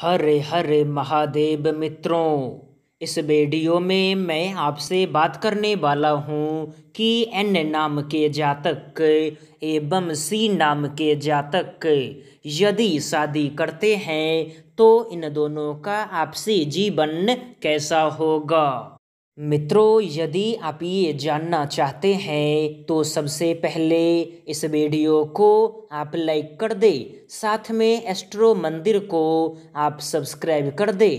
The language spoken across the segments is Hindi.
हरे हरे महादेव मित्रों इस वीडियो में मैं आपसे बात करने वाला हूँ कि एन नाम के जातक एवं सी नाम के जातक यदि शादी करते हैं तो इन दोनों का आपसी जीवन कैसा होगा मित्रों यदि आप ये जानना चाहते हैं तो सबसे पहले इस वीडियो को आप लाइक कर दे साथ में एस्ट्रो मंदिर को आप सब्सक्राइब कर दे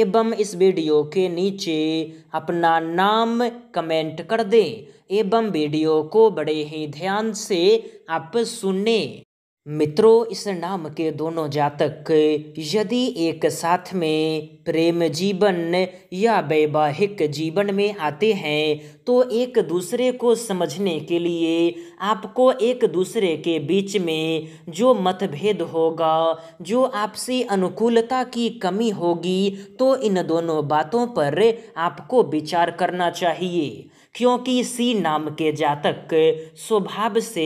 एवं इस वीडियो के नीचे अपना नाम कमेंट कर दे एवं वीडियो को बड़े ही ध्यान से आप सुने मित्रों इस नाम के दोनों जातक यदि एक साथ में प्रेम जीवन या वैवाहिक जीवन में आते हैं तो एक दूसरे को समझने के लिए आपको एक दूसरे के बीच में जो मतभेद होगा जो आपसी अनुकूलता की कमी होगी तो इन दोनों बातों पर आपको विचार करना चाहिए क्योंकि सी नाम के जातक स्वभाव से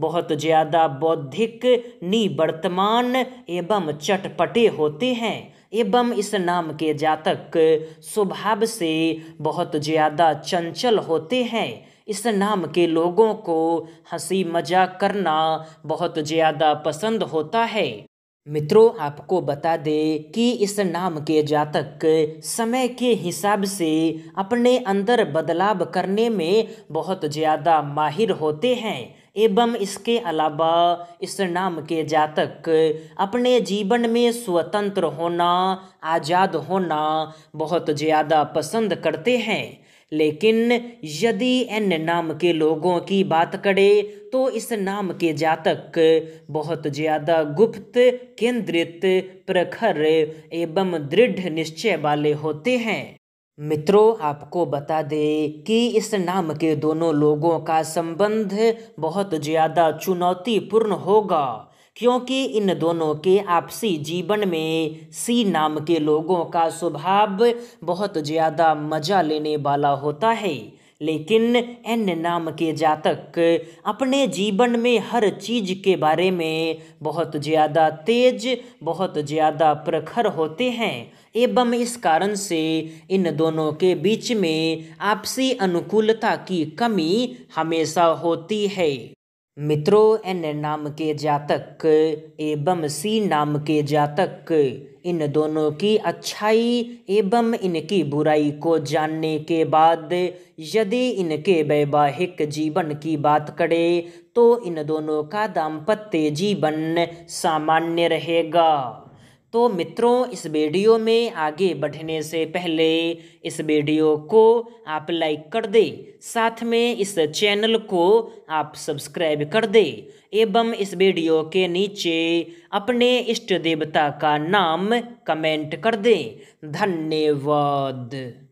बहुत ज़्यादा बौद्धिक निवर्तमान एवं चटपटे होते हैं एवं इस नाम के जातक स्वभाव से बहुत ज़्यादा चंचल होते हैं इस नाम के लोगों को हंसी मजाक करना बहुत ज़्यादा पसंद होता है मित्रों आपको बता दें कि इस नाम के जातक समय के हिसाब से अपने अंदर बदलाव करने में बहुत ज़्यादा माहिर होते हैं एवं इसके अलावा इस नाम के जातक अपने जीवन में स्वतंत्र होना आज़ाद होना बहुत ज़्यादा पसंद करते हैं लेकिन यदि एन नाम के लोगों की बात करें तो इस नाम के जातक बहुत ज़्यादा गुप्त केंद्रित प्रखर एवं दृढ़ निश्चय वाले होते हैं मित्रों आपको बता दें कि इस नाम के दोनों लोगों का संबंध बहुत ज़्यादा चुनौतीपूर्ण होगा क्योंकि इन दोनों के आपसी जीवन में सी नाम के लोगों का स्वभाव बहुत ज़्यादा मजा लेने वाला होता है लेकिन एन नाम के जातक अपने जीवन में हर चीज के बारे में बहुत ज़्यादा तेज बहुत ज़्यादा प्रखर होते हैं एवं इस कारण से इन दोनों के बीच में आपसी अनुकूलता की कमी हमेशा होती है मित्रों एन नाम के जातक एवं सी नाम के जातक इन दोनों की अच्छाई एवं इनकी बुराई को जानने के बाद यदि इनके वैवाहिक जीवन की बात करे तो इन दोनों का दाम्पत्य जीवन सामान्य रहेगा तो मित्रों इस वीडियो में आगे बढ़ने से पहले इस वीडियो को आप लाइक कर दे साथ में इस चैनल को आप सब्सक्राइब कर दे एवं इस वीडियो के नीचे अपने इष्ट देवता का नाम कमेंट कर दे धन्यवाद